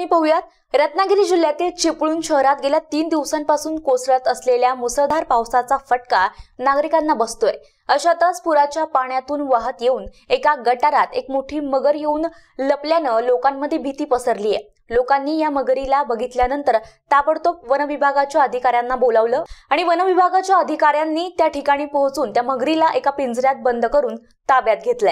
बातमी पाहूयात रत्नागिरी जिल्ह्यातील चिपळूण शहरात गेल्या तीन दिवसांपासून कोसळत असलेल्या मुसळधार पावसाचा फटका नागरिकांना बसतोय अशातच पुराच्या पाण्यातून वाहत येऊन एका गटारात एक मोठी मगर येऊन लपल्यानं लोकांमध्ये भीती पसरली आहे लोकांनी या मगरीला बघितल्यानंतर ताबडतोब वनविभागाच्या अधिकाऱ्यांना बोलावलं आणि वनविभागाच्या अधिकाऱ्यांनी त्या ठिकाणी पोहोचून त्या मगरीला एका पिंजऱ्यात बंद करून ताब्यात घेतलंय